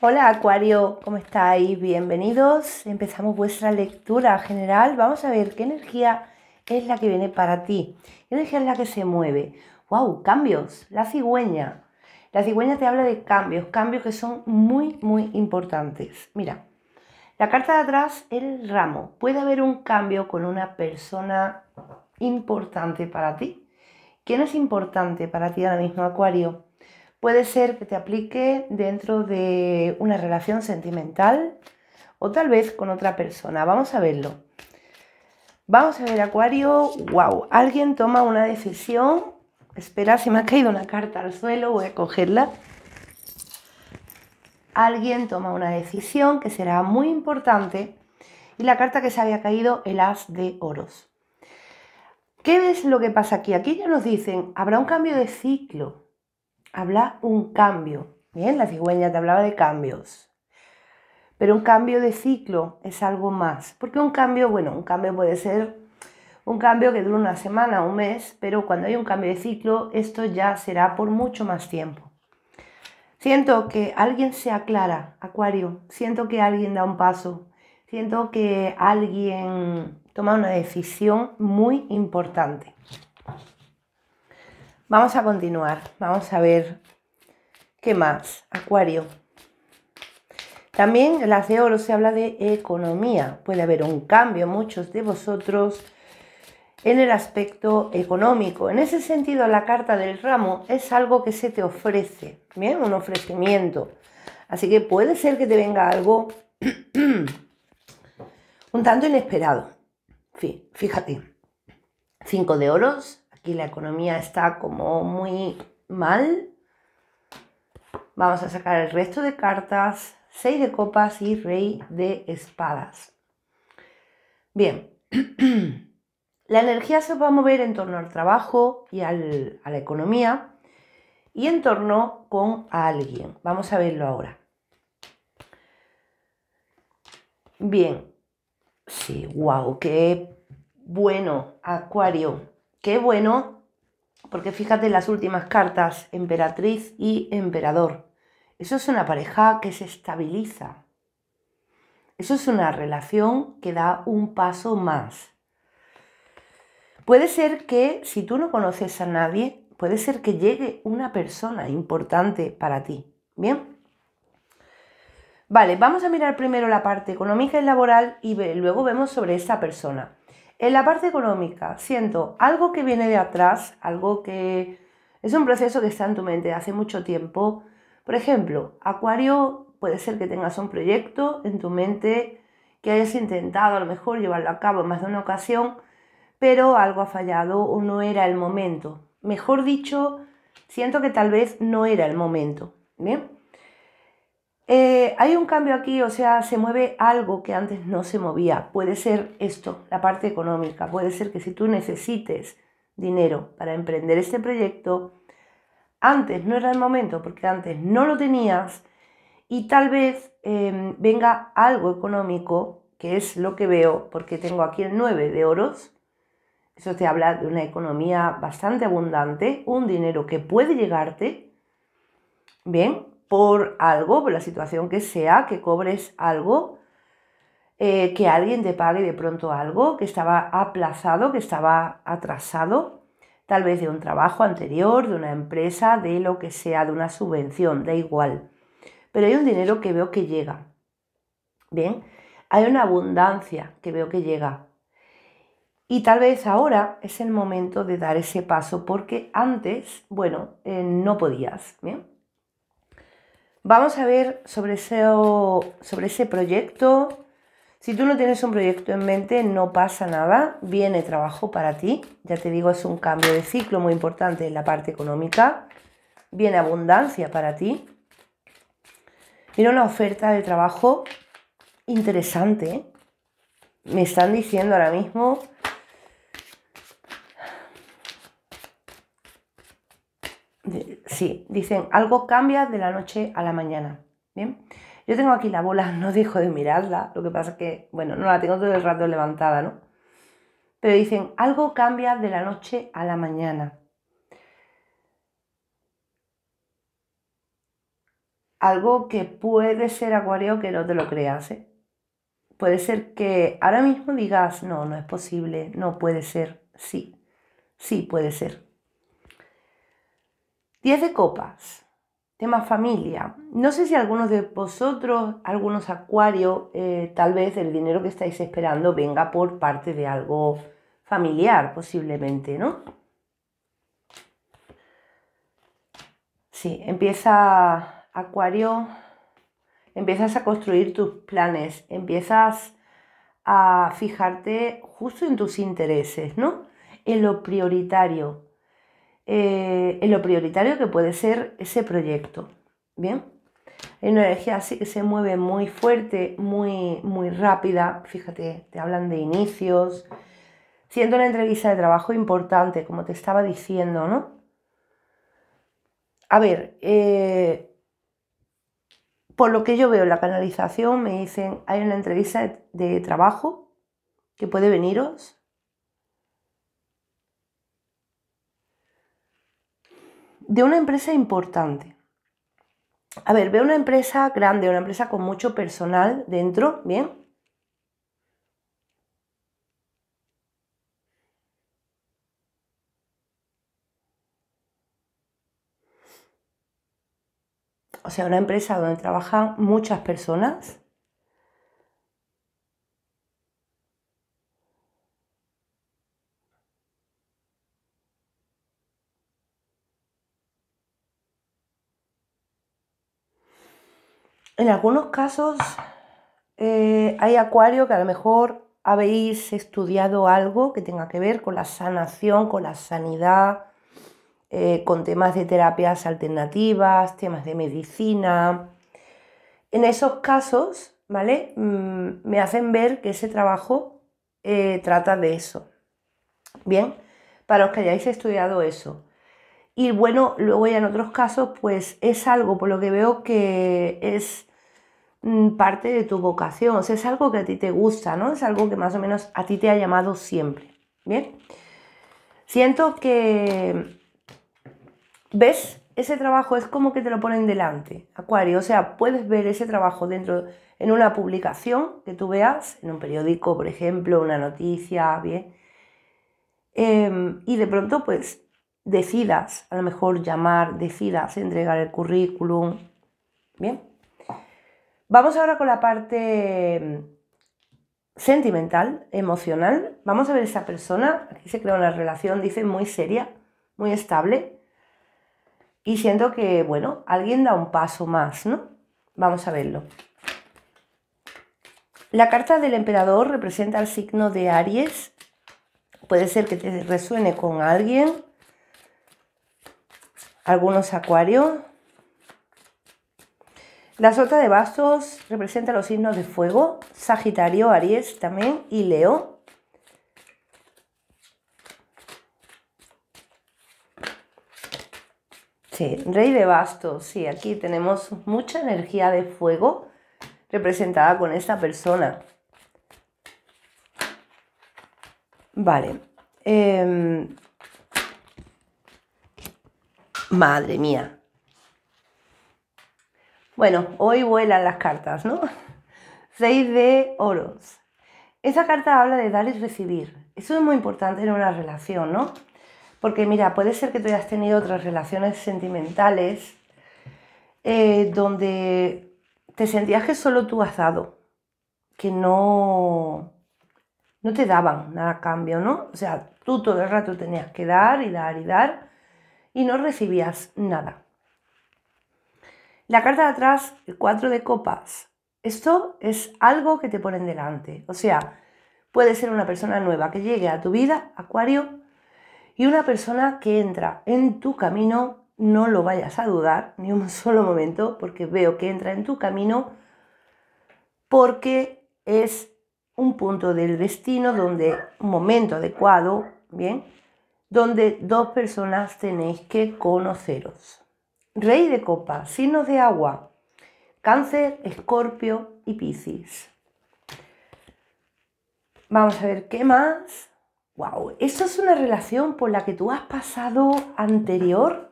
Hola Acuario, ¿cómo estáis? Bienvenidos. Empezamos vuestra lectura general. Vamos a ver qué energía es la que viene para ti. ¿Qué energía es la que se mueve? ¡Wow! Cambios. La cigüeña. La cigüeña te habla de cambios, cambios que son muy, muy importantes. Mira, la carta de atrás, el ramo. Puede haber un cambio con una persona importante para ti. ¿Quién es importante para ti ahora mismo, Acuario? Puede ser que te aplique dentro de una relación sentimental o tal vez con otra persona. Vamos a verlo. Vamos a ver, Acuario. ¡Wow! Alguien toma una decisión. Espera, si me ha caído una carta al suelo, voy a cogerla. Alguien toma una decisión que será muy importante. Y la carta que se había caído, el as de oros. ¿Qué ves lo que pasa aquí? Aquí ya nos dicen, habrá un cambio de ciclo habla un cambio. Bien, la cigüeña te hablaba de cambios. Pero un cambio de ciclo es algo más. Porque un cambio, bueno, un cambio puede ser un cambio que dura una semana, un mes, pero cuando hay un cambio de ciclo, esto ya será por mucho más tiempo. Siento que alguien se aclara, Acuario. Siento que alguien da un paso. Siento que alguien toma una decisión muy importante. Vamos a continuar, vamos a ver qué más. Acuario. También en las de oro se habla de economía. Puede haber un cambio, muchos de vosotros, en el aspecto económico. En ese sentido, la carta del ramo es algo que se te ofrece, ¿bien? Un ofrecimiento. Así que puede ser que te venga algo un tanto inesperado. Fíjate, cinco de oros aquí la economía está como muy mal. Vamos a sacar el resto de cartas, 6 de copas y rey de espadas. Bien, la energía se va a mover en torno al trabajo y al, a la economía y en torno con alguien. Vamos a verlo ahora. Bien, sí, wow, qué bueno, Acuario. Qué bueno, porque fíjate las últimas cartas, emperatriz y emperador. Eso es una pareja que se estabiliza. Eso es una relación que da un paso más. Puede ser que si tú no conoces a nadie, puede ser que llegue una persona importante para ti. ¿Bien? Vale, vamos a mirar primero la parte económica y laboral y luego vemos sobre esa persona. En la parte económica, siento algo que viene de atrás, algo que es un proceso que está en tu mente hace mucho tiempo. Por ejemplo, Acuario puede ser que tengas un proyecto en tu mente que hayas intentado a lo mejor llevarlo a cabo en más de una ocasión, pero algo ha fallado o no era el momento. Mejor dicho, siento que tal vez no era el momento. Bien. Eh, hay un cambio aquí, o sea, se mueve algo que antes no se movía. Puede ser esto, la parte económica. Puede ser que si tú necesites dinero para emprender este proyecto, antes no era el momento porque antes no lo tenías y tal vez em, venga algo económico, que es lo que veo, porque tengo aquí el 9 de oros. Eso te habla de una economía bastante abundante, un dinero que puede llegarte. Bien, por algo, por la situación que sea, que cobres algo, eh, que alguien te pague de pronto algo, que estaba aplazado, que estaba atrasado, tal vez de un trabajo anterior, de una empresa, de lo que sea, de una subvención, da igual. Pero hay un dinero que veo que llega. Bien, hay una abundancia que veo que llega. Y tal vez ahora es el momento de dar ese paso porque antes, bueno, eh, no podías. Bien Vamos a ver sobre, ese, sobre ese proyecto. Si tú no tienes un proyecto en mente, no pasa nada, viene trabajo para ti. Ya te digo, es un cambio de ciclo muy importante en la parte económica. Viene abundancia para ti. Viene una oferta de trabajo interesante. Me están diciendo ahora mismo Sí, dicen, algo cambia de la noche a la mañana. Bien, yo tengo aquí la bola, no dejo de mirarla, lo que pasa es que, bueno, no la tengo todo el rato levantada, ¿no? Pero dicen, algo cambia de la noche a la mañana. Algo que puede ser acuario que no te lo creas, ¿eh? Puede ser que ahora mismo digas, no, no es posible, no puede ser, sí, sí puede ser. 10 de copas, tema familia. No sé si algunos de vosotros, algunos acuario, eh, tal vez el dinero que estáis esperando venga por parte de algo familiar, posiblemente, ¿no? Sí, empieza acuario, empiezas a construir tus planes, empiezas a fijarte justo en tus intereses, ¿no? En lo prioritario, eh, en lo prioritario que puede ser ese proyecto. Bien, En una energía así que se mueve muy fuerte, muy, muy rápida. Fíjate, te hablan de inicios. Siendo una entrevista de trabajo importante, como te estaba diciendo, ¿no? A ver, eh, por lo que yo veo en la canalización, me dicen, hay una entrevista de trabajo que puede veniros, de una empresa importante. A ver, veo una empresa grande, una empresa con mucho personal dentro, ¿bien? O sea, una empresa donde trabajan muchas personas. en algunos casos ah. eh, hay acuario que a lo mejor habéis estudiado algo que tenga que ver con la sanación, con la sanidad, eh, con temas de terapias alternativas, temas de medicina. En esos casos, ¿vale? Mm, me hacen ver que ese trabajo eh, trata de eso. Bien, para los que hayáis estudiado eso. Y bueno, luego ya en otros casos, pues es algo por lo que veo que es Mm, parte de tu vocación, o sea, es algo que a ti te gusta, ¿no? Es algo que más o menos a ti te ha llamado siempre, ¿bien? Siento que, ¿ves? Ese trabajo es como que te lo ponen delante, Acuario, o sea, puedes ver ese trabajo dentro, en una publicación que tú veas, en un periódico, por ejemplo, una noticia, ¿bien? Em, y de pronto, pues, decidas, a lo mejor llamar, decidas entregar el currículum, ¿bien? Vamos ahora con la parte mm, sentimental, emocional. Vamos a ver esa persona. Aquí se crea una relación, dice, muy seria, muy estable. Y siento que, bueno, alguien da un paso más, ¿no? Vamos a verlo. La carta del emperador representa el signo de Aries. Puede ser que te resuene con alguien. Algunos acuarios. La sota de bastos representa los signos de fuego, Sagitario, Aries también y Leo. Sí, rey de bastos, sí, aquí tenemos mucha energía de fuego representada con esta persona. Vale. Em, madre mía, bueno, hoy vuelan las cartas, ¿no? 6 de oros. Esa carta habla de dar y recibir. Eso es muy importante en una relación, ¿no? Porque mira, puede ser que tú hayas tenido otras relaciones sentimentales eh, donde te sentías que solo tú has dado, que no, no te daban nada a cambio, ¿no? O sea, tú todo el rato tenías que dar y dar y dar y no recibías nada. La carta de atrás, el 4 de copas. Esto es algo que te ponen delante. O sea, puede ser una persona nueva que llegue a tu vida, Acuario, y una persona que entra en tu camino, no lo vayas a dudar ni un solo momento, porque veo que entra en tu camino porque es un punto del destino donde, un momento adecuado, ¿bien? Donde dos personas tenéis que conoceros. Rey de copa, signos de agua, cáncer, escorpio y piscis. Vamos a ver qué más. ¡Wow! ¿Eso es una relación por la que tú has pasado anterior?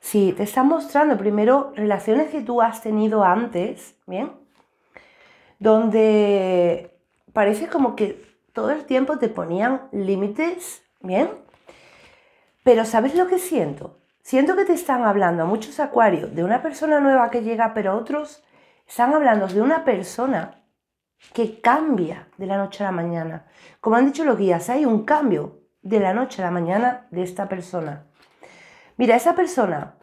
Sí, te está mostrando primero relaciones que tú has tenido antes, ¿bien? Donde parece como que todo el tiempo te ponían límites, ¿bien? Pero ¿sabes lo que siento? Siento que te están hablando a muchos acuarios de una persona nueva que llega, pero otros están hablando de una persona que cambia de la noche a la mañana. Como han dicho los guías, hay un cambio de la noche a la mañana de esta persona. Mira, esa persona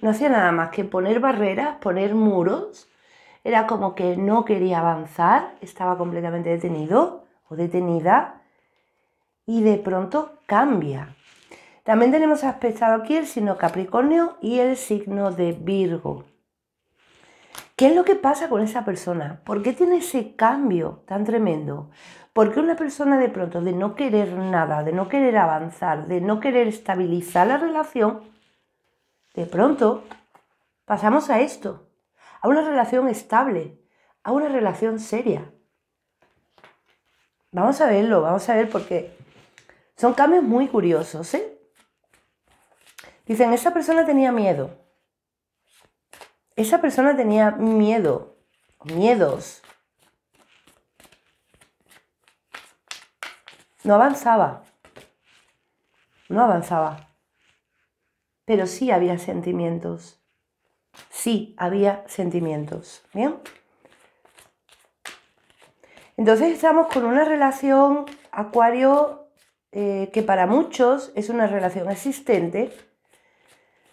no hacía nada más que poner barreras, poner muros. Era como que no quería avanzar, estaba completamente detenido o detenida. Y de pronto cambia, también tenemos aspectado aquí el signo Capricornio y el signo de Virgo. ¿Qué es lo que pasa con esa persona? ¿Por qué tiene ese cambio tan tremendo? ¿Por qué una persona de pronto de no querer nada, de no querer avanzar, de no querer estabilizar la relación, de pronto pasamos a esto, a una relación estable, a una relación seria? Vamos a verlo, vamos a ver porque son cambios muy curiosos, ¿eh? Dicen, esa persona tenía miedo. Esa persona tenía miedo, miedos. No avanzaba. No avanzaba. Pero sí había sentimientos. Sí había sentimientos. ¿Bien? Entonces estamos con una relación Acuario eh, que para muchos es una relación existente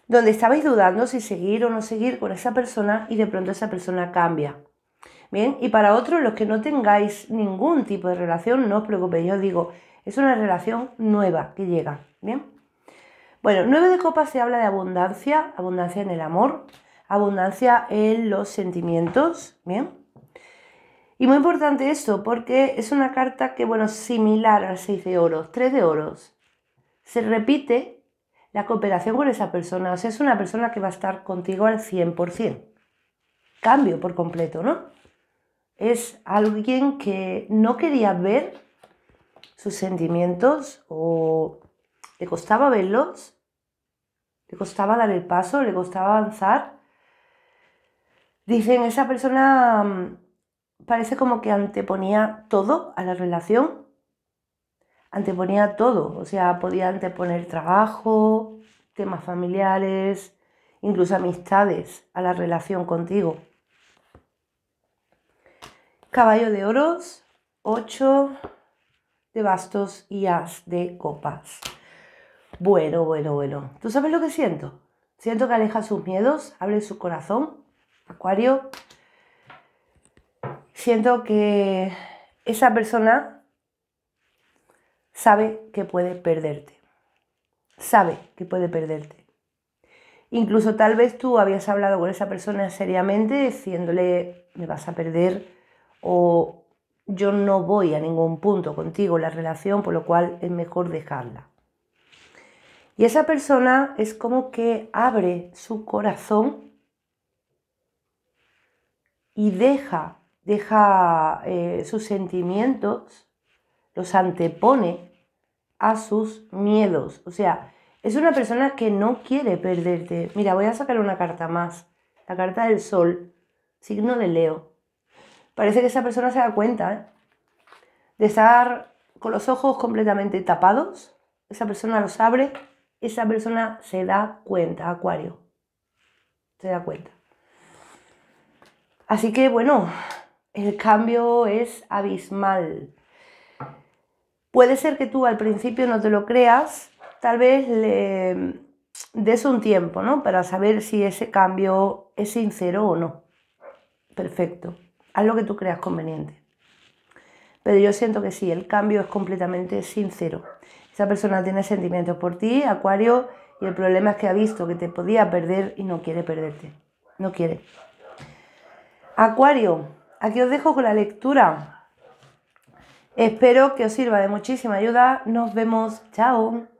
donde estabais dudando si seguir o no seguir con esa persona y de pronto esa persona cambia. Bien, y para otros, los que no tengáis ningún tipo de relación, no os preocupéis, yo os digo, es una relación nueva que llega. Bien. Bueno, 9 de copas se habla de abundancia, abundancia en el amor, abundancia en los sentimientos, ¿bien? Y muy importante esto, porque es una carta que, bueno, similar al 6 de oros, 3 de oros. Se repite la cooperación con esa persona. O sea, es una persona que va a estar contigo al 100%. Cambio por completo, ¿no? Es alguien que no quería ver sus sentimientos o le costaba verlos, le costaba dar el paso, le costaba avanzar. Dicen, esa persona mm, parece como que anteponía todo a la relación anteponía todo, o sea, podía anteponer trabajo, temas familiares, incluso amistades a la relación contigo. Caballo de oros, 8 de bastos y as de copas. Bueno, bueno, bueno. ¿Tú sabes lo que siento? Siento que aleja sus miedos, abre su corazón, Acuario. Siento que esa persona sabe que puede perderte. Sabe que puede perderte. Incluso tal vez tú habías hablado con esa persona seriamente diciéndole, me vas a perder o yo no voy a ningún punto contigo en la relación, por lo cual es mejor dejarla. Y esa persona es como que abre su corazón y deja, deja eh, sus sentimientos los antepone a sus miedos. O sea, es una persona que no quiere perderte. Mira, voy a sacar una carta más. La carta del sol, signo de Leo. Parece que esa persona se da cuenta ¿eh? de estar con los ojos completamente tapados. Esa persona los abre. Esa persona se da cuenta, Acuario. Se da cuenta. Así que bueno, el cambio es abismal. Puede ser que tú al principio no te lo creas, tal vez le des un tiempo, ¿no? Para saber si ese cambio es sincero o no. Perfecto. Haz lo que tú creas conveniente. Pero yo siento que sí, el cambio es completamente sincero. Esa persona tiene sentimientos por ti, Acuario, y el problema es que ha visto que te podía perder y no quiere perderte. No quiere. Acuario, aquí os dejo con la lectura Espero que os sirva de muchísima ayuda. Nos vemos. Chao.